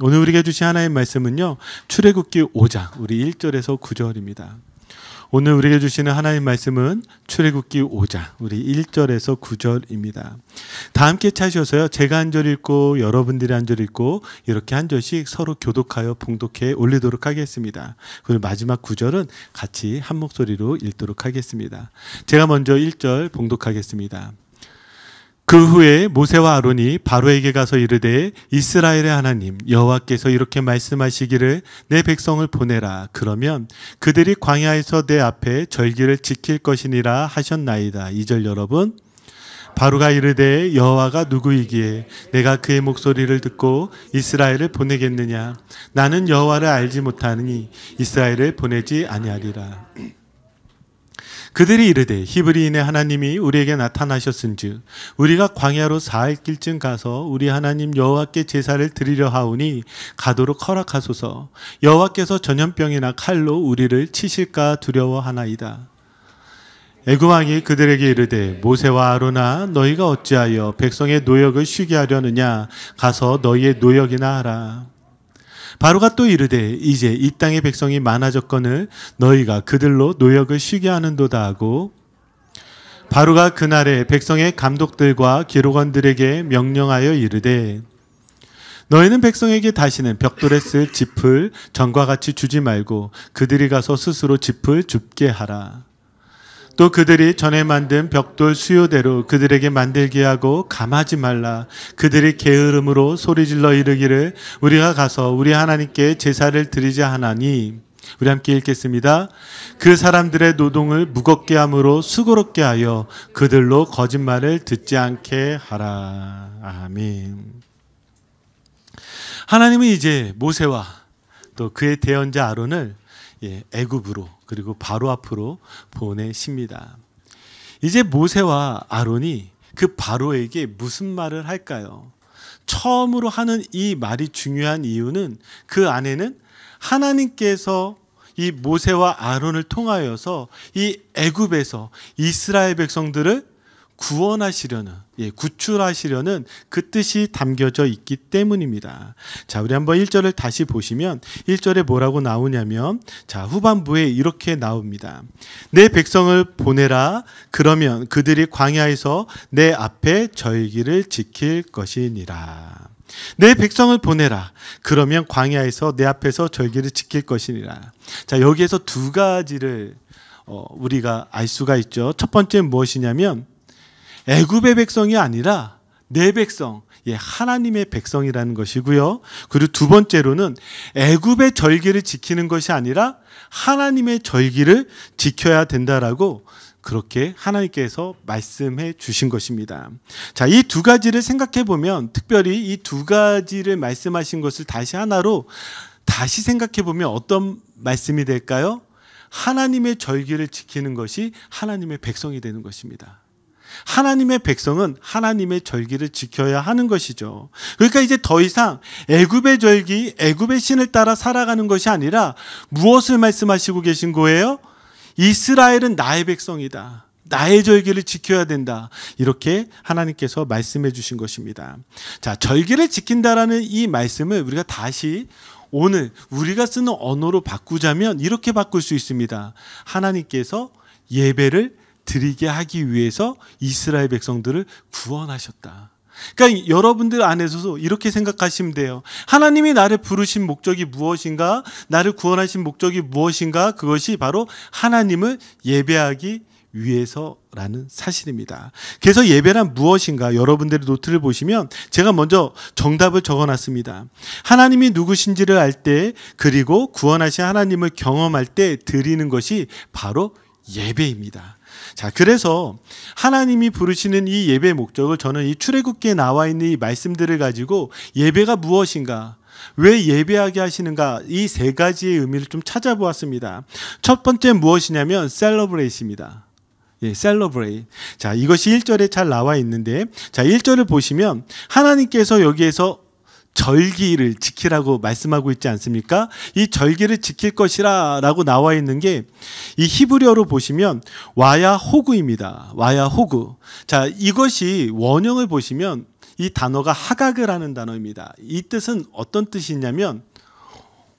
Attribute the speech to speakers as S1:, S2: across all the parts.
S1: 오늘 우리에게 주신 하나님의 말씀은요. 출애굽기 5장 우리 1절에서 9절입니다. 오늘 우리에게 주시는 하나님 말씀은 출애굽기 5장 우리 1절에서 9절입니다. 다 함께 찾으셔서요. 제가 한 절 읽고 여러분들이 한 절 읽고 이렇게 한 절씩 서로 교독하여 봉독해 올리도록 하겠습니다. 그리고 마지막 9절은 같이 한 목소리로 읽도록 하겠습니다. 제가 먼저 1절 봉독하겠습니다. 그 후에 모세와 아론이 바로에게 가서 이르되 이스라엘의 하나님 여호와께서 이렇게 말씀하시기를 내 백성을 보내라 그러면 그들이 광야에서 내 앞에 절기를 지킬 것이니라 하셨나이다. 2절 여러분 바로가 이르되 여호와가 누구이기에 내가 그의 목소리를 듣고 이스라엘을 보내겠느냐 나는 여호와를 알지 못하니 이스라엘을 보내지 아니하리라. 그들이 이르되 히브리인의 하나님이 우리에게 나타나셨은즉 우리가 광야로 사흘 길쯤 가서 우리 하나님 여호와께 제사를 드리려 하오니 가도록 허락하소서 여호와께서 전염병이나 칼로 우리를 치실까 두려워하나이다. 애굽왕이 그들에게 이르되 모세와 아로나 너희가 어찌하여 백성의 노역을 쉬게 하려느냐 가서 너희의 노역이나 하라. 바로가 또 이르되 이제 이 땅의 백성이 많아졌거늘 너희가 그들로 노역을 쉬게 하는도다 하고 바로가 그날에 백성의 감독들과 기록원들에게 명령하여 이르되 너희는 백성에게 다시는 벽돌에 쓸 짚을 전과 같이 주지 말고 그들이 가서 스스로 짚을 줍게 하라. 또 그들이 전에 만든 벽돌 수요대로 그들에게 만들게 하고 감하지 말라. 그들이 게으름으로 소리질러 이르기를 우리가 가서 우리 하나님께 제사를 드리자 하나니 우리 함께 읽겠습니다. 그 사람들의 노동을 무겁게 함으로 수고롭게 하여 그들로 거짓말을 듣지 않게 하라. 아멘. 하나님은 이제 모세와 또 그의 대언자 아론을 예, 애굽으로 그리고 바로 앞으로 보내십니다. 이제 모세와 아론이 그 바로에게 무슨 말을 할까요? 처음으로 하는 이 말이 중요한 이유는 그 안에는 하나님께서 이 모세와 아론을 통하여서 이 애굽에서 이스라엘 백성들을 구원하시려는 예, 구출하시려는 그 뜻이 담겨져 있기 때문입니다. 자, 우리 한번 1절을 다시 보시면 1절에 뭐라고 나오냐면 자, 후반부에 이렇게 나옵니다. 내 백성을 보내라. 그러면 그들이 광야에서 내 앞에 저의 길 지킬 것이니라. 내 백성을 보내라. 그러면 광야에서 내 앞에서 저의 길 지킬 것이니라. 자, 여기에서 두 가지를 어, 우리가 알 수가 있죠. 첫 번째 무엇이냐면 애굽의 백성이 아니라 내 백성, 예, 하나님의 백성이라는 것이고요. 그리고 두 번째로는 애굽의 절기를 지키는 것이 아니라 하나님의 절기를 지켜야 된다라고 그렇게 하나님께서 말씀해 주신 것입니다. 자, 이 두 가지를 생각해 보면 특별히 이 두 가지를 말씀하신 것을 다시 하나로 다시 생각해 보면 어떤 말씀이 될까요? 하나님의 절기를 지키는 것이 하나님의 백성이 되는 것입니다. 하나님의 백성은 하나님의 절기를 지켜야 하는 것이죠. 그러니까 이제 더 이상 애굽의 절기, 애굽의 신을 따라 살아가는 것이 아니라 무엇을 말씀하시고 계신 거예요? 이스라엘은 나의 백성이다. 나의 절기를 지켜야 된다. 이렇게 하나님께서 말씀해 주신 것입니다. 자, 절기를 지킨다라는 이 말씀을 우리가 다시 오늘 우리가 쓰는 언어로 바꾸자면 이렇게 바꿀 수 있습니다. 하나님께서 예배를 드리게 하기 위해서 이스라엘 백성들을 구원하셨다. 그러니까 여러분들 안에서도 이렇게 생각하시면 돼요. 하나님이 나를 부르신 목적이 무엇인가? 나를 구원하신 목적이 무엇인가? 그것이 바로 하나님을 예배하기 위해서라는 사실입니다. 그래서 예배란 무엇인가? 여러분들의 노트를 보시면 제가 먼저 정답을 적어 놨습니다. 하나님이 누구신지를 알 때 그리고 구원하신 하나님을 경험할 때 드리는 것이 바로 예배입니다. 자, 그래서 하나님이 부르시는 이 예배의 목적을 저는 이 출애굽기에 나와 있는 이 말씀들을 가지고 예배가 무엇인가 왜 예배하게 하시는가 이 세 가지의 의미를 좀 찾아보았습니다. 첫 번째 무엇이냐면 셀러브레이스입니다. 예, 셀러브레이. 자, 이것이 1절에 잘 나와 있는데 자, 1절을 보시면 하나님께서 여기에서 절기를 지키라고 말씀하고 있지 않습니까? 이 절기를 지킬 것이라라고 나와 있는 게 이 히브리어로 보시면 와야 호구입니다. 와야 호구. 자, 이것이 원형을 보시면 이 단어가 하각을 하는 단어입니다. 이 뜻은 어떤 뜻이냐면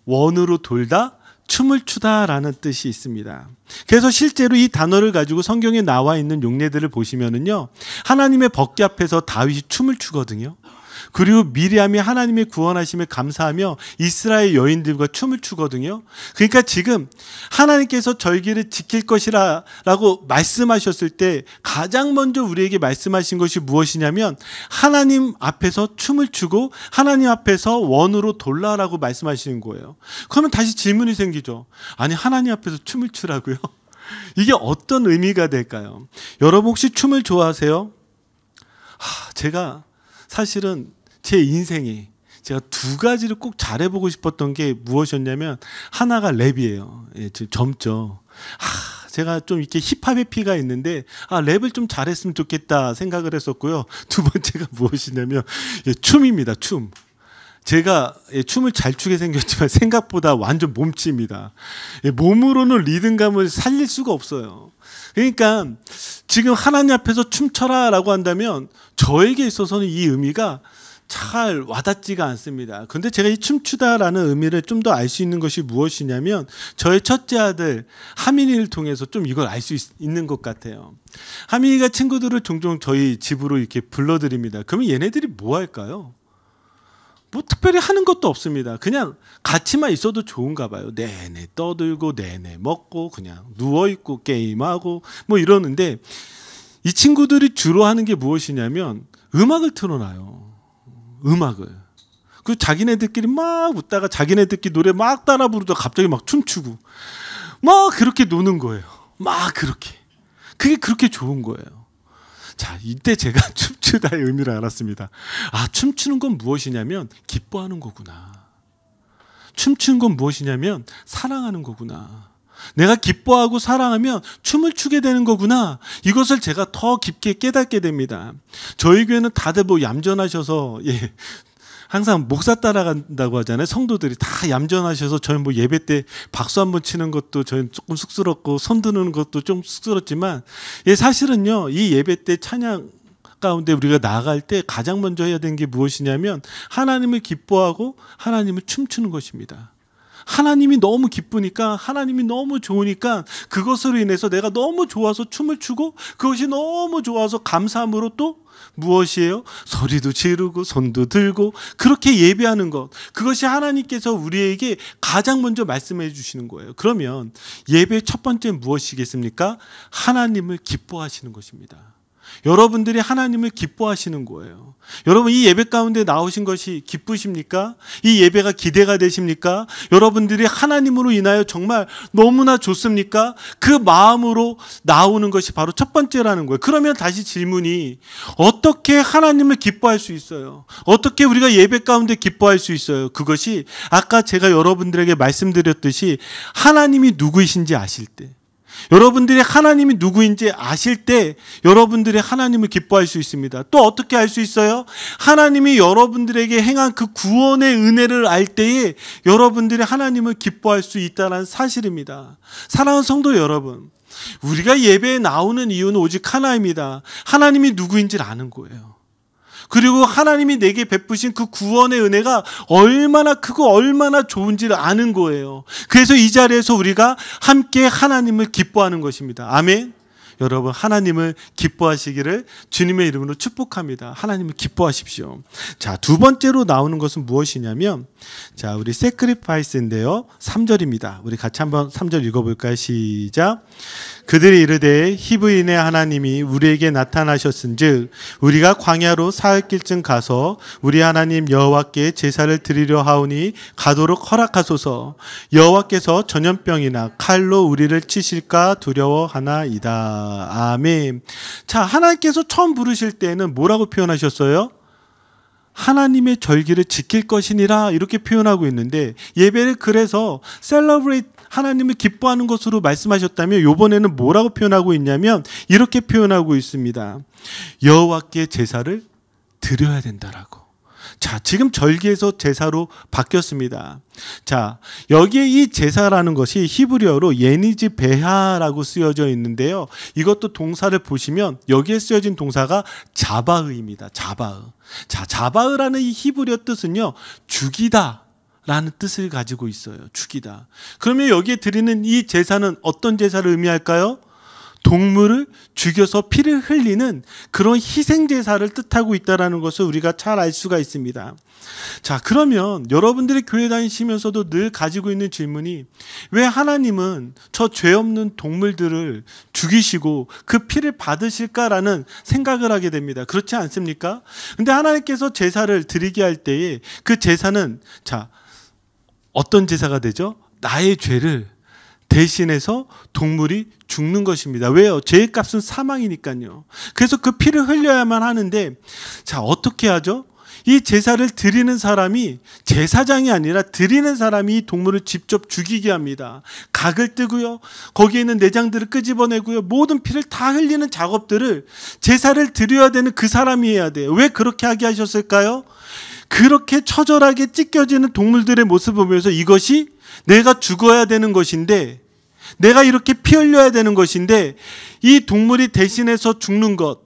S1: 원으로 돌다 춤을 추다라는 뜻이 있습니다. 그래서 실제로 이 단어를 가지고 성경에 나와 있는 용례들을 보시면은요. 하나님의 법궤 앞에서 다윗이 춤을 추거든요. 그리고 미리암이 하나님의 구원하심에 감사하며 이스라엘 여인들과 춤을 추거든요. 그러니까 지금 하나님께서 절기를 지킬 것이라고 말씀하셨을 때 가장 먼저 우리에게 말씀하신 것이 무엇이냐면 하나님 앞에서 춤을 추고 하나님 앞에서 원으로 돌라라고 말씀하시는 거예요. 그러면 다시 질문이 생기죠. 아니 하나님 앞에서 춤을 추라고요? 이게 어떤 의미가 될까요? 여러분 혹시 춤을 좋아하세요? 하, 제가 사실은 제 인생이 제가 두 가지를 꼭 잘해보고 싶었던 게 무엇이었냐면 하나가 랩이에요. 예, 점점. 하, 제가 좀 이렇게 힙합의 피가 있는데 아 랩을 좀 잘했으면 좋겠다 생각을 했었고요. 두 번째가 무엇이냐면 예, 춤입니다. 춤. 제가 예, 춤을 잘 추게 생겼지만 생각보다 완전 몸치입니다. 예, 몸으로는 리듬감을 살릴 수가 없어요. 그러니까 지금 하나님 앞에서 춤춰라라고 한다면 저에게 있어서는 이 의미가 잘 와닿지가 않습니다. 그런데 제가 이 춤추다라는 의미를 좀 더 알 수 있는 것이 무엇이냐면 저의 첫째 아들 하민이를 통해서 좀 이걸 알 수 있는 것 같아요. 하민이가 친구들을 종종 저희 집으로 이렇게 불러드립니다. 그러면 얘네들이 뭐 할까요? 뭐 특별히 하는 것도 없습니다. 그냥 같이만 있어도 좋은가 봐요. 내내 떠들고 내내 먹고 그냥 누워 있고 게임하고 뭐 이러는데 이 친구들이 주로 하는 게 무엇이냐면 음악을 틀어놔요. 음악을. 그 자기네들끼리 막 웃다가 자기네들끼리 노래 막 따라 부르다 갑자기 막 춤추고 막 그렇게 노는 거예요. 막 그렇게. 그게 그렇게 좋은 거예요. 자, 이때 제가 춤추다의 의미를 알았습니다. 아, 춤추는 건 무엇이냐면 기뻐하는 거구나. 춤추는 건 무엇이냐면 사랑하는 거구나. 내가 기뻐하고 사랑하면 춤을 추게 되는 거구나. 이것을 제가 더 깊게 깨닫게 됩니다. 저희 교회는 다들 뭐 얌전하셔서 예, 항상 목사 따라간다고 하잖아요. 성도들이 다 얌전하셔서 저희 뭐 예배 때 박수 한번 치는 것도 저희 조금 쑥스럽고 손드는 것도 좀 쑥스럽지만 예, 사실은요 이 예배 때 찬양 가운데 우리가 나아갈 때 가장 먼저 해야 되는 게 무엇이냐면 하나님을 기뻐하고 하나님을 춤추는 것입니다. 하나님이 너무 기쁘니까 하나님이 너무 좋으니까 그것으로 인해서 내가 너무 좋아서 춤을 추고 그것이 너무 좋아서 감사함으로 또 무엇이에요? 소리도 지르고 손도 들고 그렇게 예배하는 것. 그것이 하나님께서 우리에게 가장 먼저 말씀해 주시는 거예요. 그러면 예배첫 번째 무엇이겠습니까? 하나님을 기뻐하시는 것입니다. 여러분들이 하나님을 기뻐하시는 거예요. 여러분 이 예배 가운데 나오신 것이 기쁘십니까? 이 예배가 기대가 되십니까? 여러분들이 하나님으로 인하여 정말 너무나 좋습니까? 그 마음으로 나오는 것이 바로 첫 번째라는 거예요. 그러면 다시 질문이 어떻게 하나님을 기뻐할 수 있어요? 어떻게 우리가 예배 가운데 기뻐할 수 있어요? 그것이 아까 제가 여러분들에게 말씀드렸듯이 하나님이 누구이신지 아실 때 여러분들이 하나님이 누구인지 아실 때 여러분들이 하나님을 기뻐할 수 있습니다. 또 어떻게 알 수 있어요? 하나님이 여러분들에게 행한 그 구원의 은혜를 알 때에 여러분들이 하나님을 기뻐할 수 있다는 사실입니다. 사랑하는 성도 여러분, 우리가 예배에 나오는 이유는 오직 하나입니다. 하나님이 누구인지를 아는 거예요. 그리고 하나님이 내게 베푸신 그 구원의 은혜가 얼마나 크고 얼마나 좋은지를 아는 거예요. 그래서 이 자리에서 우리가 함께 하나님을 기뻐하는 것입니다. 아멘. 여러분 하나님을 기뻐하시기를 주님의 이름으로 축복합니다. 하나님을 기뻐하십시오. 자, 두 번째로 나오는 것은 무엇이냐면 자, 우리 세크리파이스인데요. 3절입니다. 우리 같이 한번 3절 읽어 볼까요? 시작. 그들이 이르되 히브인의 하나님이 우리에게 나타나셨은즉 우리가 광야로 사흘길쯤 가서 우리 하나님 여호와께 제사를 드리려 하오니 가도록 허락하소서. 여호와께서 전염병이나 칼로 우리를 치실까 두려워하나이다. 아멘. 자, 하나님께서 처음 부르실 때는 뭐라고 표현하셨어요? 하나님의 절기를 지킬 것이니라 이렇게 표현하고 있는데 예배를 그래서 셀러브레이트 하나님을 기뻐하는 것으로 말씀하셨다면 요번에는 뭐라고 표현하고 있냐면 이렇게 표현하고 있습니다. 여호와께 제사를 드려야 된다라고. 자, 지금 절기에서 제사로 바뀌었습니다. 자, 여기에 이 제사라는 것이 히브리어로 예니지 베하라고 쓰여져 있는데요. 이것도 동사를 보시면 여기에 쓰여진 동사가 자바흐입니다. 자바흐. 자, 자바흐라는 이 히브리어 뜻은요. 죽이다 라는 뜻을 가지고 있어요. 죽이다. 그러면 여기에 드리는 이 제사는 어떤 제사를 의미할까요? 동물을 죽여서 피를 흘리는 그런 희생 제사를 뜻하고 있다는 것을 우리가 잘 알 수가 있습니다. 자, 그러면 여러분들이 교회 다니시면서도 늘 가지고 있는 질문이 왜 하나님은 저 죄 없는 동물들을 죽이시고 그 피를 받으실까라는 생각을 하게 됩니다. 그렇지 않습니까? 근데 하나님께서 제사를 드리게 할 때에 그 제사는 자, 어떤 제사가 되죠? 나의 죄를 대신해서 동물이 죽는 것입니다. 왜요? 죄의 값은 사망이니까요. 그래서 그 피를 흘려야만 하는데 자 어떻게 하죠? 이 제사를 드리는 사람이 제사장이 아니라 드리는 사람이 동물을 직접 죽이게 합니다. 각을 뜨고요. 거기에 있는 내장들을 끄집어내고요. 모든 피를 다 흘리는 작업들을 제사를 드려야 되는 그 사람이 해야 돼요. 왜 그렇게 하게 하셨을까요? 그렇게 처절하게 찢겨지는 동물들의 모습을 보면서 이것이 내가 죽어야 되는 것인데 내가 이렇게 피 흘려야 되는 것인데 이 동물이 대신해서 죽는 것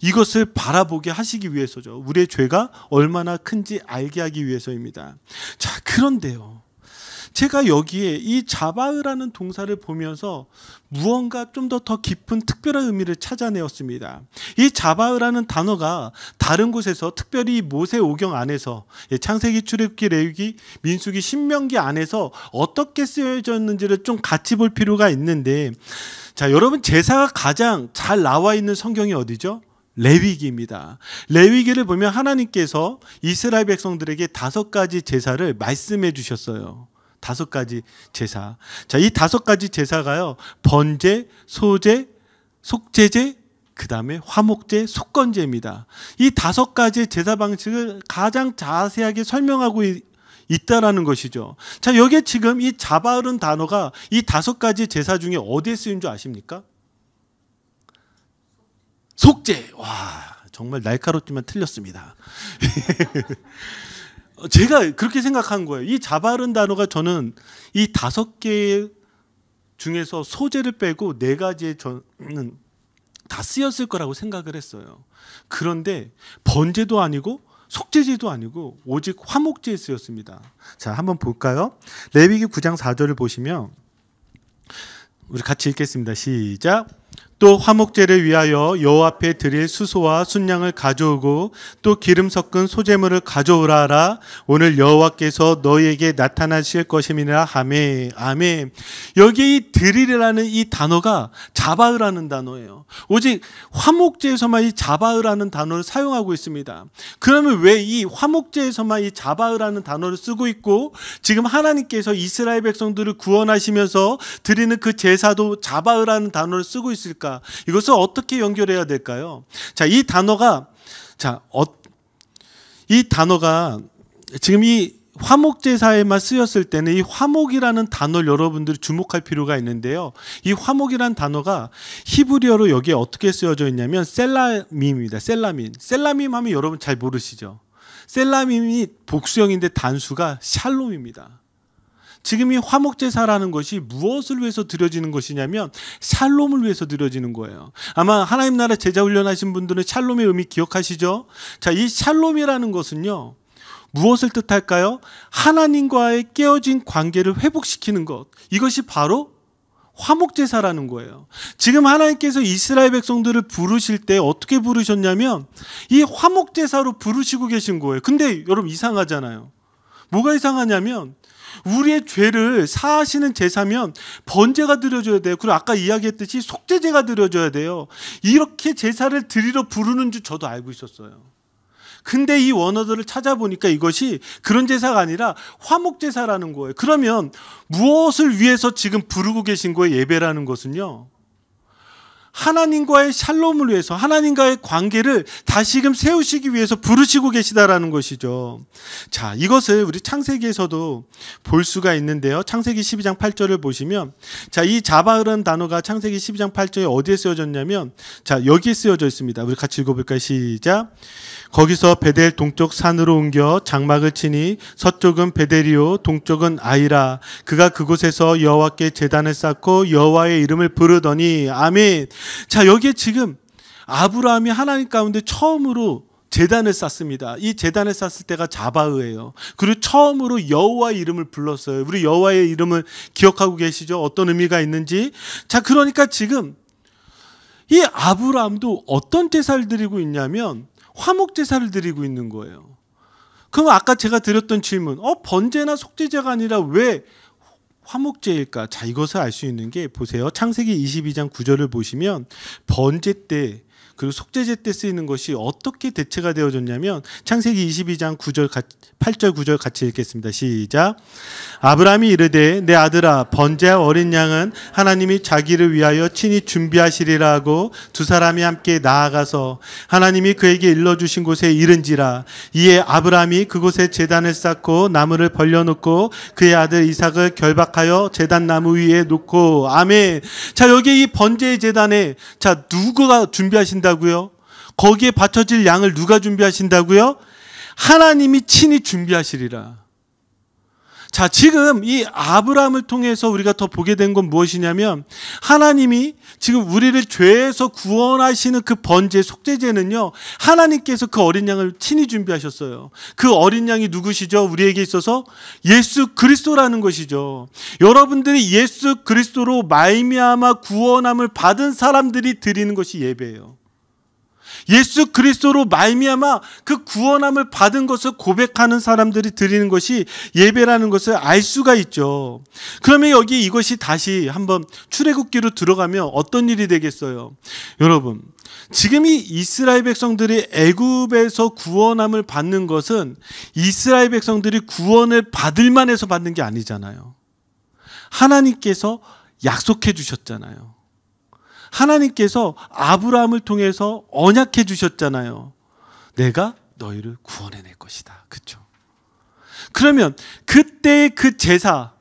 S1: 이것을 바라보게 하시기 위해서죠. 우리의 죄가 얼마나 큰지 알게 하기 위해서입니다. 자, 그런데요. 제가 여기에 이 자바흐라는 동사를 보면서 무언가 좀 더더 더 깊은 특별한 의미를 찾아내었습니다. 이 자바흐라는 단어가 다른 곳에서 특별히 모세오경 안에서 예, 창세기 출애굽기 레위기 민수기 신명기 안에서 어떻게 쓰여졌는지를 좀 같이 볼 필요가 있는데 자 여러분 제사가 가장 잘 나와 있는 성경이 어디죠? 레위기입니다. 레위기를 보면 하나님께서 이스라엘 백성들에게 다섯 가지 제사를 말씀해 주셨어요. 다섯 가지 제사. 자, 이 다섯 가지 제사가요. 번제, 소제, 속제제, 그 다음에 화목제, 속건제입니다. 이 다섯 가지 제사 방식을 가장 자세하게 설명하고 있다라는 것이죠. 자, 여기에 지금 이자바흐른 단어가 이 다섯 가지 제사 중에 어디에 쓰인 줄 아십니까? 속제. 와, 정말 날카롭지만 틀렸습니다. 어, 제가 그렇게 생각한 거예요. 이자바른 단어가 저는 이 다섯 개 중에서 소재를 빼고 네 가지에 저는 다 쓰였을 거라고 생각을 했어요. 그런데 번제도 아니고 속죄제도 아니고 오직 화목제에 쓰였습니다. 자, 한번 볼까요? 레위기 9장 4절을 보시면 우리 같이 읽겠습니다. 시작. 또 화목제를 위하여 여호 앞에 드릴 수소와 순양을 가져오고 또 기름 섞은 소재물을 가져오라라 오늘 여호와께서 너희에게 나타나실 것임이라 아멘 아멘. 여기 이 드릴이라는 이 단어가 자바으라는 단어예요. 오직 화목제에서만 이 자바으라는 단어를 사용하고 있습니다. 그러면 왜 이 화목제에서만 이 자바으라는 단어를 쓰고 있고 지금 하나님께서 이스라엘 백성들을 구원하시면서 드리는 그 제사도 자바으라는 단어를 쓰고 있을까? 이것을 어떻게 연결해야 될까요? 자, 이 단어가 자, 어, 이 단어가 지금 이 화목제사에만 쓰였을 때는 이 화목이라는 단어를 여러분들이 주목할 필요가 있는데요. 이 화목이라는 단어가 히브리어로 여기에 어떻게 쓰여져 있냐면 셀라밈입니다. 셀라민. 셀라밈 하면 여러분 잘 모르시죠? 셀라밈이 복수형인데 단수가 샬롬입니다. 지금 이 화목제사라는 것이 무엇을 위해서 드려지는 것이냐면 샬롬을 위해서 드려지는 거예요. 아마 하나님 나라 제자 훈련하신 분들은 샬롬의 의미 기억하시죠? 자, 이 샬롬이라는 것은요. 무엇을 뜻할까요? 하나님과의 깨어진 관계를 회복시키는 것. 이것이 바로 화목제사라는 거예요. 지금 하나님께서 이스라엘 백성들을 부르실 때 어떻게 부르셨냐면 이 화목제사로 부르시고 계신 거예요. 근데 여러분 이상하잖아요. 뭐가 이상하냐면 우리의 죄를 사하시는 제사면 번제가 드려줘야 돼요. 그리고 아까 이야기했듯이 속죄제가 드려줘야 돼요. 이렇게 제사를 드리러 부르는 줄 저도 알고 있었어요. 근데 이 원어들을 찾아보니까 이것이 그런 제사가 아니라 화목 제사라는 거예요. 그러면 무엇을 위해서 지금 부르고 계신 거예요? 예배라는 것은요. 하나님과의 샬롬을 위해서 하나님과의 관계를 다시금 세우시기 위해서 부르시고 계시다라는 것이죠. 자, 이것을 우리 창세기에서도 볼 수가 있는데요. 창세기 12장 8절을 보시면 자, 이 자바흐란 단어가 창세기 12장 8절에 어디에 쓰여졌냐면 자, 여기에 쓰여져 있습니다. 우리 같이 읽어 볼까요? 시작. 거기서 베델 동쪽 산으로 옮겨 장막을 치니 서쪽은 베델이요 동쪽은 아이라 그가 그곳에서 여호와께 제단을 쌓고 여호와의 이름을 부르더니 아멘 자, 여기에 지금 아브라함이 하나님 가운데 처음으로 재단을 쌓습니다. 이 재단을 쌓을 때가 자바흐예요. 그리고 처음으로 여호와 이름을 불렀어요. 우리 여호와의 이름을 기억하고 계시죠? 어떤 의미가 있는지. 자, 그러니까 지금 이 아브라함도 어떤 제사를 드리고 있냐면 화목 제사를 드리고 있는 거예요. 그럼 아까 제가 드렸던 질문, 어 번제나 속죄제가 아니라 왜 화목제일까? 자, 이것을 알 수 있는 게 보세요. 창세기 22장 9절을 보시면 번제 때 그리고 속죄제 때 쓰이는 것이 어떻게 대체가 되어졌냐면 창세기 22장 9절 8절 9절 같이 읽겠습니다. 시작. 아브라함이 이르되 내 아들아 번제 어린 양은 하나님이 자기를 위하여 친히 준비하시리라 고두 사람이 함께 나아가서 하나님이 그에게 일러 주신 곳에 이른지라 이에 아브라함이 그곳에 제단을 쌓고 나무를 벌려놓고 그의 아들 이삭을 결박하여 제단 나무 위에 놓고 아멘. 자 여기 이 번제의 제단에 자 누가 구 준비하신다 준비하신다고요? 거기에 바쳐질 양을 누가 준비하신다고요? 하나님이 친히 준비하시리라. 자, 지금 이 아브라함을 통해서 우리가 더 보게 된 건 무엇이냐면 하나님이 지금 우리를 죄에서 구원하시는 그 번제 속죄제는요. 하나님께서 그 어린 양을 친히 준비하셨어요. 그 어린 양이 누구시죠? 우리에게 있어서 예수 그리스도라는 것이죠. 여러분들이 예수 그리스도로 말미암아 구원함을 받은 사람들이 드리는 것이 예배예요. 예수 그리스도로 말미암아 그 구원함을 받은 것을 고백하는 사람들이 드리는 것이 예배라는 것을 알 수가 있죠. 그러면 여기 이것이 다시 한번 출애굽기로 들어가면 어떤 일이 되겠어요? 여러분, 지금 이 이스라엘 백성들이 애굽에서 구원함을 받는 것은 이스라엘 백성들이 구원을 받을 만해서 받는 게 아니잖아요. 하나님께서 약속해 주셨잖아요. 하나님께서 아브라함을 통해서 언약해 주셨잖아요. 내가 너희를 구원해 낼 것이다. 그렇죠? 그러면 그때의 그 제사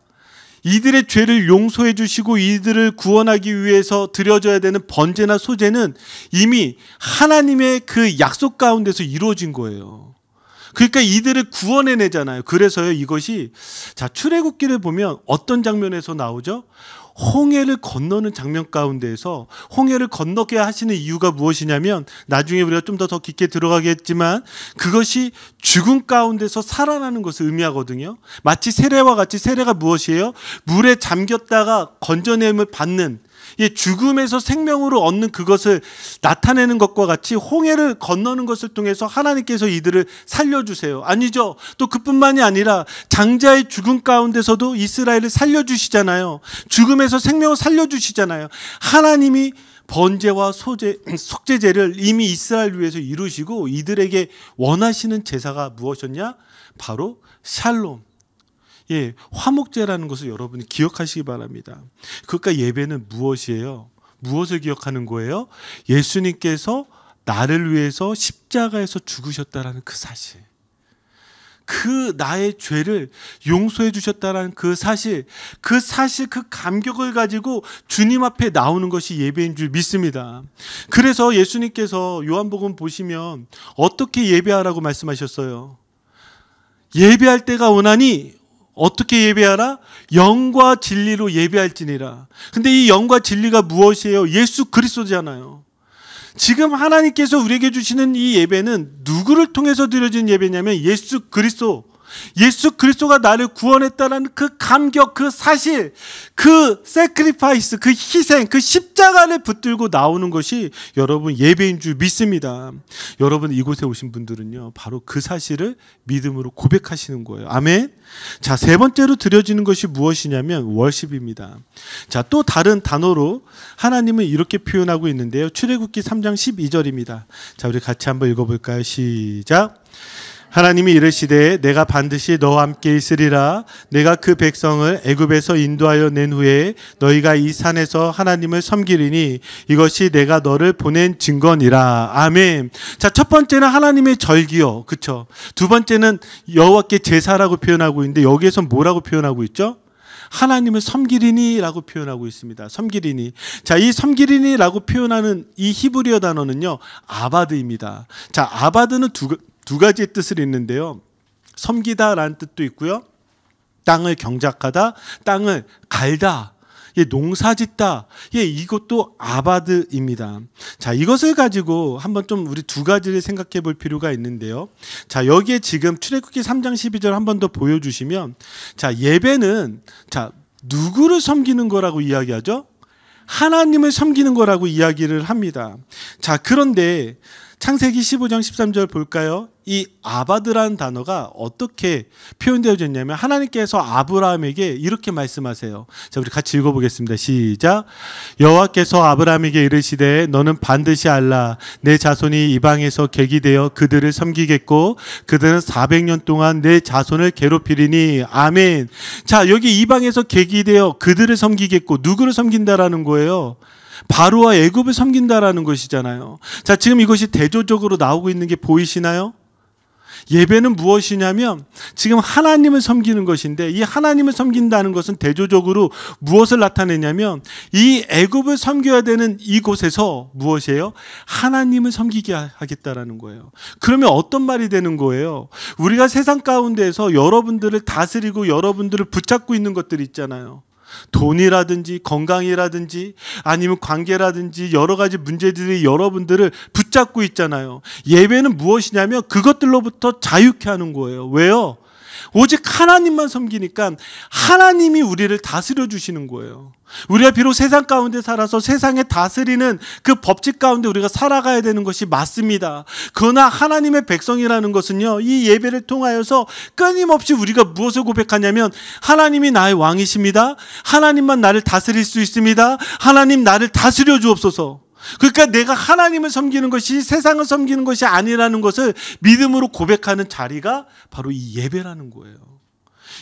S1: 이들의 죄를 용서해 주시고 이들을 구원하기 위해서 드려져야 되는 번제나 소제는 이미 하나님의 그 약속 가운데서 이루어진 거예요. 그러니까 이들을 구원해 내잖아요. 그래서요 이것이 자 출애굽기를 보면 어떤 장면에서 나오죠? 홍해를 건너는 장면 가운데에서 홍해를 건너게 하시는 이유가 무엇이냐면 나중에 우리가 좀 더 더 깊게 들어가겠지만 그것이 죽음 가운데서 살아나는 것을 의미하거든요. 마치 세례와 같이 세례가 무엇이에요? 물에 잠겼다가 건져냄을 받는 죽음에서 생명으로 얻는 그것을 나타내는 것과 같이 홍해를 건너는 것을 통해서 하나님께서 이들을 살려주세요. 아니죠. 또 그뿐만이 아니라 장자의 죽음 가운데서도 이스라엘을 살려주시잖아요. 죽음에서 생명을 살려주시잖아요. 하나님이 번제와 소제, 속제제를 이미 이스라엘 위해서 이루시고 이들에게 원하시는 제사가 무엇이었냐? 바로 샬롬. 예, 화목제라는 것을 여러분이 기억하시기 바랍니다. 그러니까 예배는 무엇이에요? 무엇을 기억하는 거예요? 예수님께서 나를 위해서 십자가에서 죽으셨다라는 그 사실. 그 나의 죄를 용서해 주셨다라는 그 사실, 그 사실, 그 감격을 가지고 주님 앞에 나오는 것이 예배인 줄 믿습니다. 그래서 예수님께서 요한복음 보시면 어떻게 예배하라고 말씀하셨어요? 예배할 때가 오나니 어떻게 예배하라? 영과 진리로 예배할지니라. 근데 이 영과 진리가 무엇이에요? 예수 그리스도잖아요. 지금 하나님께서 우리에게 주시는 이 예배는 누구를 통해서 드려진 예배냐면 예수 그리스도 예수 그리스도가 나를 구원했다는 그 감격, 그 사실, 그 세크리파이스, 그 희생, 그 십자가를 붙들고 나오는 것이 여러분 예배인 줄 믿습니다. 여러분 이곳에 오신 분들은요, 바로 그 사실을 믿음으로 고백하시는 거예요. 아멘. 자, 세 번째로 드려지는 것이 무엇이냐면 월십입니다. 자, 또 다른 단어로 하나님은 이렇게 표현하고 있는데요. 출애굽기 3장 12절입니다. 자, 우리 같이 한번 읽어 볼까요? 시작. 하나님이 이르시되 내가 반드시 너와 함께 있으리라 내가 그 백성을 애굽에서 인도하여 낸 후에 너희가 이 산에서 하나님을 섬기리니 이것이 내가 너를 보낸 증거니라 아멘. 자, 첫 번째는 하나님의 절기요. 그렇죠? 두 번째는 여호와께 제사라고 표현하고 있는데 여기에서 뭐라고 표현하고 있죠? 하나님을 섬기리니라고 표현하고 있습니다. 섬기리니. 자, 이 섬기리니라고 표현하는 이 히브리어 단어는요. 아바드입니다. 자, 아바드는 두두 가지 뜻을 있는데요. 섬기다라는 뜻도 있고요. 땅을 경작하다, 땅을 갈다, 예, 농사짓다. 예, 이것도 아바드입니다. 자, 이것을 가지고 한번 좀 우리 두 가지를 생각해 볼 필요가 있는데요. 자, 여기에 지금 출애굽기 3장 12절 한번더 보여 주시면 자, 예배는 자, 누구를 섬기는 거라고 이야기하죠? 하나님을 섬기는 거라고 이야기를 합니다. 자, 그런데 창세기 15장 13절 볼까요? 이 아바드라는 단어가 어떻게 표현되어졌냐면 하나님께서 아브라함에게 이렇게 말씀하세요. 자, 우리 같이 읽어보겠습니다. 시작. 여호와께서 아브라함에게 이르시되 너는 반드시 알라 내 자손이 이방에서 계기되어 그들을 섬기겠고 그들은 400년 동안 내 자손을 괴롭히리니 아멘. 자, 여기 이방에서 계기되어 그들을 섬기겠고 누구를 섬긴다라는 거예요. 바로와 애굽을 섬긴다라는 것이잖아요. 자, 지금 이것이 대조적으로 나오고 있는 게 보이시나요? 예배는 무엇이냐면 지금 하나님을 섬기는 것인데 이 하나님을 섬긴다는 것은 대조적으로 무엇을 나타내냐면 이 애굽을 섬겨야 되는 이곳에서 무엇이에요? 하나님을 섬기게 하겠다라는 거예요. 그러면 어떤 말이 되는 거예요? 우리가 세상 가운데에서 여러분들을 다스리고 여러분들을 붙잡고 있는 것들 있잖아요. 돈이라든지 건강이라든지 아니면 관계라든지 여러 가지 문제들이 여러분들을 붙잡고 있잖아요. 예배는 무엇이냐면 그것들로부터 자유케 하는 거예요. 왜요? 오직 하나님만 섬기니까 하나님이 우리를 다스려 주시는 거예요. 우리가 비록 세상 가운데 살아서 세상에 다스리는 그 법칙 가운데 우리가 살아가야 되는 것이 맞습니다. 그러나 하나님의 백성이라는 것은요, 이 예배를 통하여서 끊임없이 우리가 무엇을 고백하냐면, 하나님이 나의 왕이십니다. 하나님만 나를 다스릴 수 있습니다. 하나님 나를 다스려 주옵소서. 그러니까 내가 하나님을 섬기는 것이 세상을 섬기는 것이 아니라는 것을 믿음으로 고백하는 자리가 바로 이 예배라는 거예요.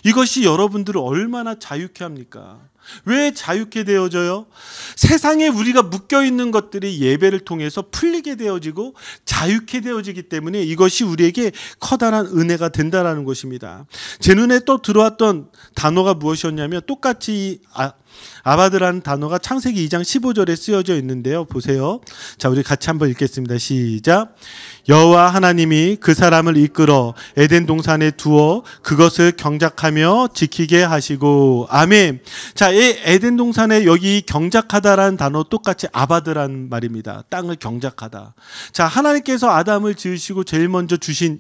S1: 이것이 여러분들을 얼마나 자유케 합니까? 왜 자유케 되어져요? 세상에 우리가 묶여 있는 것들이 예배를 통해서 풀리게 되어지고 자유케 되어지기 때문에 이것이 우리에게 커다란 은혜가 된다라는 것입니다. 제 눈에 또 들어왔던 단어가 무엇이었냐면 똑같이 아바드라는 단어가 창세기 2장 15절에 쓰여져 있는데요. 보세요. 자, 우리 같이 한번 읽겠습니다. 시작. 여호와 하나님이 그 사람을 이끌어 에덴 동산에 두어 그것을 경작하며 지키게 하시고 아멘. 자, 이 에덴 동산에 여기 경작하다라는 단어 똑같이 아바드란 말입니다. 땅을 경작하다. 자, 하나님께서 아담을 지으시고 제일 먼저 주신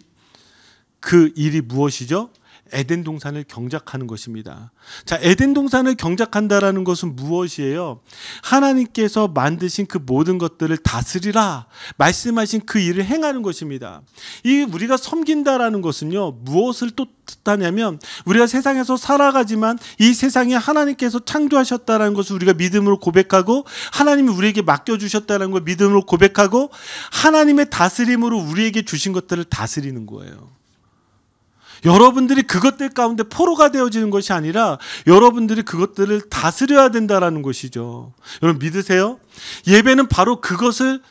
S1: 그 일이 무엇이죠? 에덴 동산을 경작하는 것입니다. 자, 에덴 동산을 경작한다라는 것은 무엇이에요? 하나님께서 만드신 그 모든 것들을 다스리라 말씀하신 그 일을 행하는 것입니다. 이 우리가 섬긴다라는 것은요. 무엇을 또 뜻하냐면 우리가 세상에서 살아가지만 이 세상에 하나님께서 창조하셨다라는 것을 우리가 믿음으로 고백하고 하나님이 우리에게 맡겨 주셨다는 걸 믿음으로 고백하고 하나님의 다스림으로 우리에게 주신 것들을 다스리는 거예요. 여러분들이 그것들 가운데 포로가 되어지는 것이 아니라 여러분들이 그것들을 다스려야 된다라는 것이죠. 여러분 믿으세요? 예배는 바로 그것을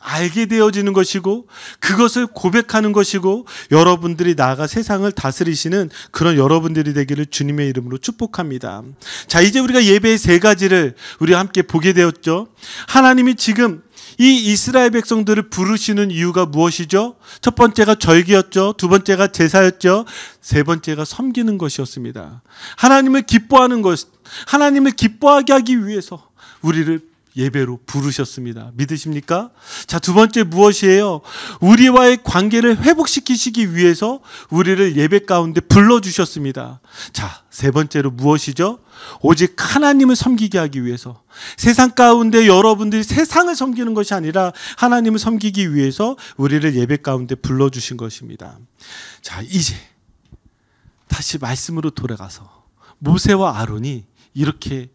S1: 알게 되어지는 것이고 그것을 고백하는 것이고 여러분들이 나아가 세상을 다스리시는 그런 여러분들이 되기를 주님의 이름으로 축복합니다. 자, 이제 우리가 예배의 세 가지를 우리 함께 보게 되었죠. 하나님이 지금 이 이스라엘 백성들을 부르시는 이유가 무엇이죠? 첫 번째가 절기였죠. 두 번째가 제사였죠. 세 번째가 섬기는 것이었습니다. 하나님을 기뻐하는 것, 하나님을 기뻐하게 하기 위해서 우리를 예배로 부르셨습니다. 믿으십니까? 자, 두 번째 무엇이에요? 우리와의 관계를 회복시키시기 위해서 우리를 예배 가운데 불러주셨습니다. 자, 세 번째로 무엇이죠? 오직 하나님을 섬기게 하기 위해서 세상 가운데 여러분들이 세상을 섬기는 것이 아니라 하나님을 섬기기 위해서 우리를 예배 가운데 불러주신 것입니다. 자, 이제 다시 말씀으로 돌아가서 모세와 아론이 이렇게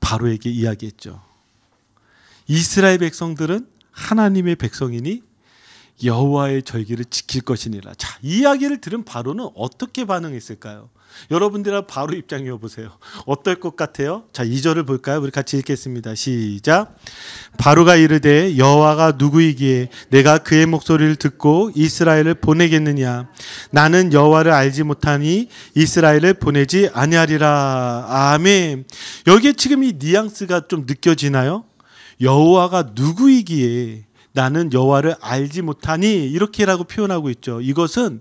S1: 바로에게 이야기했죠. 이스라엘 백성들은 하나님의 백성이니 여호와의 절기를 지킬 것이니라. 자, 이야기를 들은 바로는 어떻게 반응했을까요? 여러분들 바로 입장해 보세요. 어떨 것 같아요? 자, 2절을 볼까요? 우리 같이 읽겠습니다. 시작. 바로가 이르되 여호와가 누구이기에 내가 그의 목소리를 듣고 이스라엘을 보내겠느냐? 나는 여호와를 알지 못하니 이스라엘을 보내지 아니하리라. 아멘. 여기에 지금 이 뉘앙스가 좀 느껴지나요? 여호와가 누구이기에 나는 여호와를 알지 못하니 이렇게라고 표현하고 있죠. 이것은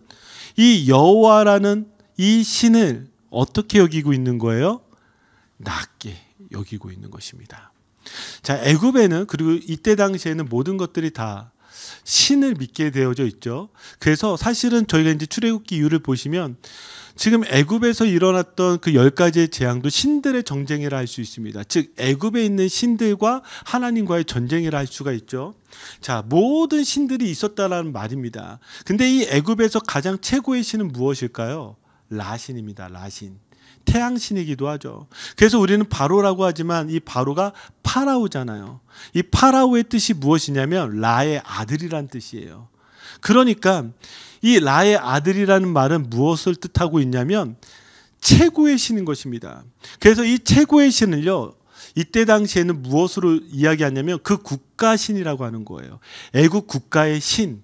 S1: 이 여호와라는 이 신을 어떻게 여기고 있는 거예요? 낮게 여기고 있는 것입니다. 자, 애굽에는 그리고 이때 당시에는 모든 것들이 다 신을 믿게 되어져 있죠. 그래서 사실은 저희가 이제 출애굽기 이유를 보시면 지금 애굽에서 일어났던 그 열 가지의 재앙도 신들의 정쟁이라 할 수 있습니다. 즉 애굽에 있는 신들과 하나님과의 전쟁이라 할 수가 있죠. 자, 모든 신들이 있었다라는 말입니다. 근데 이 애굽에서 가장 최고의 신은 무엇일까요? 라신입니다. 라신. 태양신이기도 하죠. 그래서 우리는 바로라고 하지만 이 바로가 파라오잖아요. 이 파라오의 뜻이 무엇이냐면 라의 아들이란 뜻이에요. 그러니까 이 라의 아들이라는 말은 무엇을 뜻하고 있냐면 최고의 신인 것입니다. 그래서 이 최고의 신을요. 이때 당시에는 무엇으로 이야기하냐면 그 국가 신이라고 하는 거예요. 애국 국가의 신.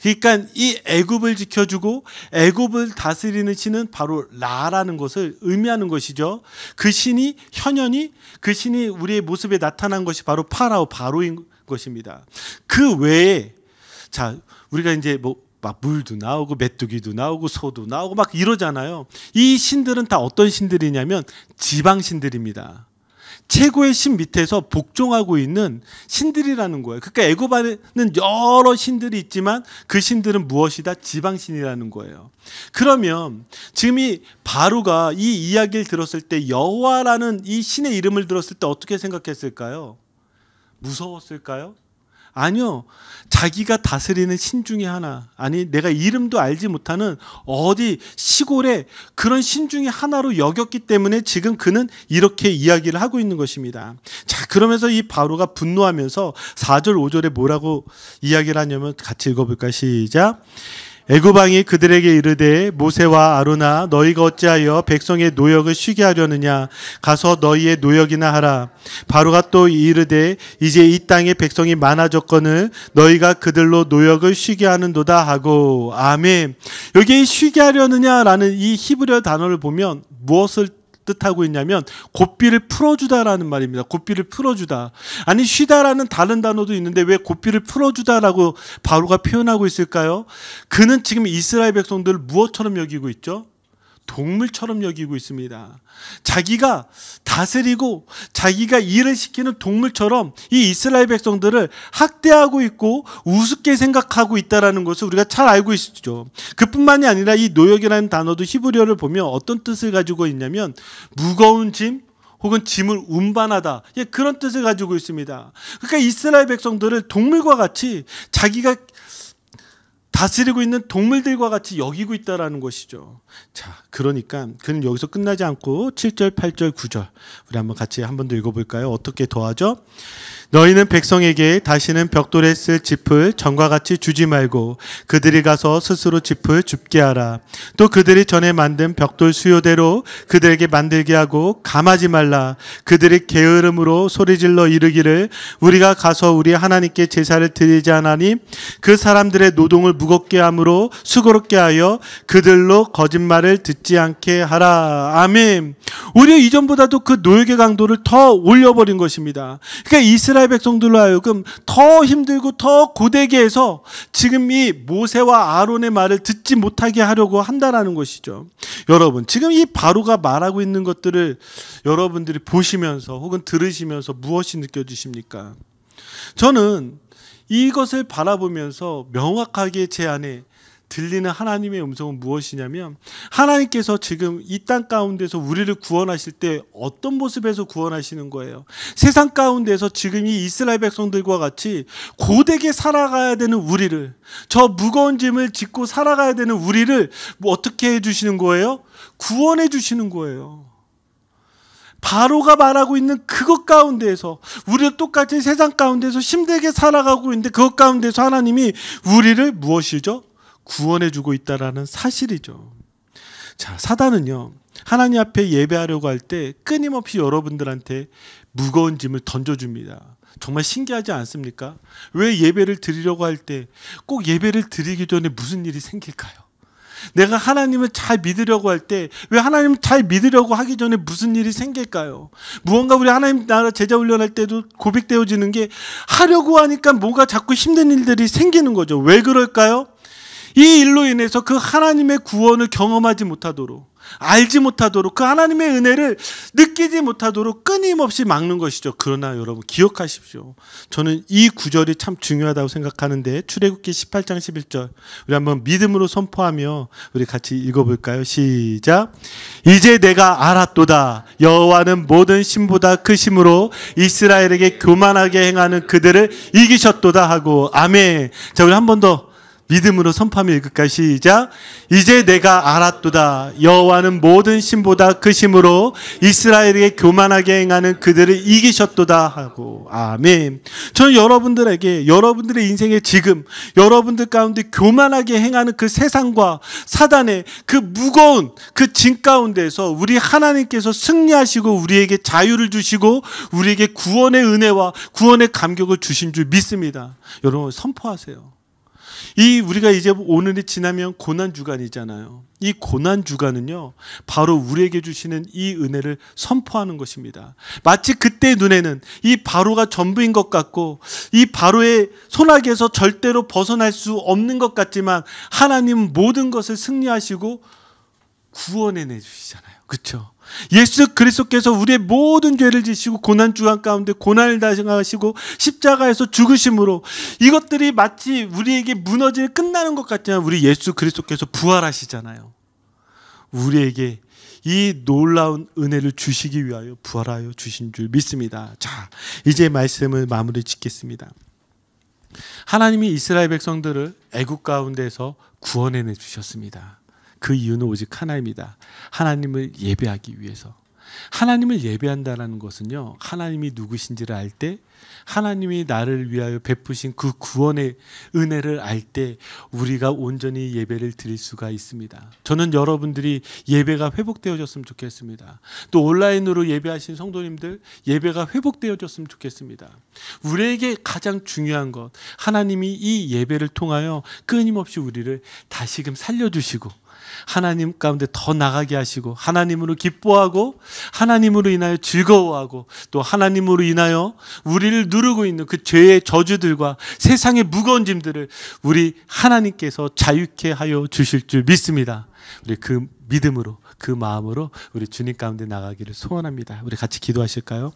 S1: 그러니까 이 애굽을 지켜주고 애굽을 다스리는 신은 바로 라라는 것을 의미하는 것이죠. 그 신이 현현이 그 신이 우리의 모습에 나타난 것이 바로 파라오 바로인 것입니다. 그 외에 자 우리가 이제 뭐 막 물도 나오고 메뚜기도 나오고 소도 나오고 막 이러잖아요. 이 신들은 다 어떤 신들이냐면 지방 신들입니다. 최고의 신 밑에서 복종하고 있는 신들이라는 거예요. 그러니까 애굽 안에는 여러 신들이 있지만 그 신들은 무엇이다? 지방신이라는 거예요. 그러면 지금 이 바로가 이 이야기를 들었을 때 여호와라는 이 신의 이름을 들었을 때 어떻게 생각했을까요? 무서웠을까요? 아니요. 자기가 다스리는 신 중에 하나. 아니, 내가 이름도 알지 못하는 어디 시골에 그런 신 중에 하나로 여겼기 때문에 지금 그는 이렇게 이야기를 하고 있는 것입니다. 자, 그러면서 이 바로가 분노하면서 4절, 5절에 뭐라고 이야기를 하냐면 같이 읽어볼까? 시작. 애굽왕이 그들에게 이르되 모세와 아로나 너희가 어찌하여 백성의 노역을 쉬게 하려느냐 가서 너희의 노역이나 하라 바로가 또 이르되 이제 이 땅에 백성이 많아졌거늘 너희가 그들로 노역을 쉬게 하는도다 하고 아멘 여기 쉬게 하려느냐라는 이 히브리어 단어를 보면 무엇을 뜻하고 있냐면 고삐를 풀어주다라는 말입니다. 고삐를 풀어주다. 아니 쉬다라는 다른 단어도 있는데 왜 고삐를 풀어주다라고 바로가 표현하고 있을까요? 그는 지금 이스라엘 백성들을 무엇처럼 여기고 있죠? 동물처럼 여기고 있습니다. 자기가 다스리고 자기가 일을 시키는 동물처럼 이 이스라엘 백성들을 학대하고 있고 우습게 생각하고 있다는 것을 우리가 잘 알고 있죠. 그뿐만이 아니라 이 노역이라는 단어도 히브리어를 보면 어떤 뜻을 가지고 있냐면 무거운 짐 혹은 짐을 운반하다. 예, 그런 뜻을 가지고 있습니다. 그러니까 이스라엘 백성들을 동물과 같이 자기가 다스리고 있는 동물들과 같이 여기고 있다라는 것이죠. 자, 그러니까 그는 여기서 끝나지 않고 7절, 8절, 9절 우리 한번 같이 한 번 더 읽어 볼까요? 어떻게 더하죠? 너희는 백성에게 다시는 벽돌에 쓸 짚을 전과 같이 주지 말고 그들이 가서 스스로 짚을 줍게 하라. 또 그들이 전에 만든 벽돌 수요대로 그들에게 만들게 하고 감하지 말라. 그들이 게으름으로 소리질러 이르기를 우리가 가서 우리 하나님께 제사를 드리지 않으니 그 사람들의 노동을 무겁게 함으로 수고롭게 하여 그들로 거짓말을 듣지 않게 하라. 아멘. 오히려 이전보다도 그 노역의 강도를 더 올려버린 것입니다. 그러니까 이스라엘 이스라엘 백성들로 하여금 더 힘들고 더 고되게 해서 지금 이 모세와 아론의 말을 듣지 못하게 하려고 한다라는 것이죠. 여러분, 지금 이 바로가 말하고 있는 것들을 여러분들이 보시면서 혹은 들으시면서 무엇이 느껴지십니까? 저는 이것을 바라보면서 명확하게 제 안에 들리는 하나님의 음성은 무엇이냐면 하나님께서 지금 이 땅 가운데서 우리를 구원하실 때 어떤 모습에서 구원하시는 거예요. 세상 가운데서 지금 이 이스라엘 백성들과 같이 고되게 살아가야 되는 우리를 저 무거운 짐을 짓고 살아가야 되는 우리를 뭐 어떻게 해 주시는 거예요? 구원해 주시는 거예요. 바로가 말하고 있는 그것 가운데에서 우리도 똑같이 세상 가운데서 힘들게 살아가고 있는데 그것 가운데서 하나님이 우리를 무엇이죠? 구원해 주고 있다라는 사실이죠. 자, 사단은요. 하나님 앞에 예배하려고 할 때 끊임없이 여러분들한테 무거운 짐을 던져 줍니다. 정말 신기하지 않습니까? 왜 예배를 드리려고 할 때 꼭 예배를 드리기 전에 무슨 일이 생길까요? 내가 하나님을 잘 믿으려고 할 때 왜 하나님을 잘 믿으려고 하기 전에 무슨 일이 생길까요? 무언가 우리 하나님 나라 제자 훈련할 때도 고백되어지는 게 하려고 하니까 뭐가 자꾸 힘든 일들이 생기는 거죠. 왜 그럴까요? 이 일로 인해서 그 하나님의 구원을 경험하지 못하도록 알지 못하도록 그 하나님의 은혜를 느끼지 못하도록 끊임없이 막는 것이죠. 그러나 여러분 기억하십시오. 저는 이 구절이 참 중요하다고 생각하는데 출애굽기 18장 11절 우리 한번 믿음으로 선포하며 우리 같이 읽어볼까요? 시작. 이제 내가 알았도다. 여호와는 모든 신보다 크심으로 그 이스라엘에게 교만하게 행하는 그들을 이기셨도다 하고 아멘. 자 우리 한번더 믿음으로 선포하며 읽을까 시작 이제 내가 알았도다 여호와는 모든 신보다 그 심으로 이스라엘에게 교만하게 행하는 그들을 이기셨도다 하고 아멘 저는 여러분들에게 여러분들의 인생에 지금 여러분들 가운데 교만하게 행하는 그 세상과 사단의 그 무거운 그 짐 가운데서 우리 하나님께서 승리하시고 우리에게 자유를 주시고 우리에게 구원의 은혜와 구원의 감격을 주신 줄 믿습니다 여러분 선포하세요 이 우리가 이제 오늘이 지나면 고난 주간이잖아요. 이 고난 주간은요. 바로 우리에게 주시는 이 은혜를 선포하는 것입니다. 마치 그때 눈에는 이 바로가 전부인 것 같고 이 바로의 손아귀에서 절대로 벗어날 수 없는 것 같지만 하나님 모든 것을 승리하시고 구원해 내 주시잖아요. 그렇죠? 예수 그리스도께서 우리의 모든 죄를 지시고 고난 주간 가운데 고난을 당하시고 십자가에서 죽으심으로 이것들이 마치 우리에게 무너지는 끝나는 것 같지만 우리 예수 그리스도께서 부활하시잖아요. 우리에게 이 놀라운 은혜를 주시기 위하여 부활하여 주신 줄 믿습니다. 자, 이제 말씀을 마무리 짓겠습니다. 하나님이 이스라엘 백성들을 애굽 가운데서 구원해 내 주셨습니다. 그 이유는 오직 하나입니다. 하나님을 예배하기 위해서. 하나님을 예배한다는 것은요. 하나님이 누구신지를 알 때, 하나님이 나를 위하여 베푸신 그 구원의 은혜를 알 때 우리가 온전히 예배를 드릴 수가 있습니다. 저는 여러분들이 예배가 회복되어졌으면 좋겠습니다. 또 온라인으로 예배하신 성도님들 예배가 회복되어졌으면 좋겠습니다. 우리에게 가장 중요한 것 하나님이 이 예배를 통하여 끊임없이 우리를 다시금 살려주시고 하나님 가운데 더 나가게 하시고 하나님으로 기뻐하고 하나님으로 인하여 즐거워하고 또 하나님으로 인하여 우리를 누르고 있는 그 죄의 저주들과 세상의 무거운 짐들을 우리 하나님께서 자유케 하여 주실 줄 믿습니다. 우리 그 믿음으로 그 마음으로 우리 주님 가운데 나가기를 소원합니다. 우리 같이 기도하실까요?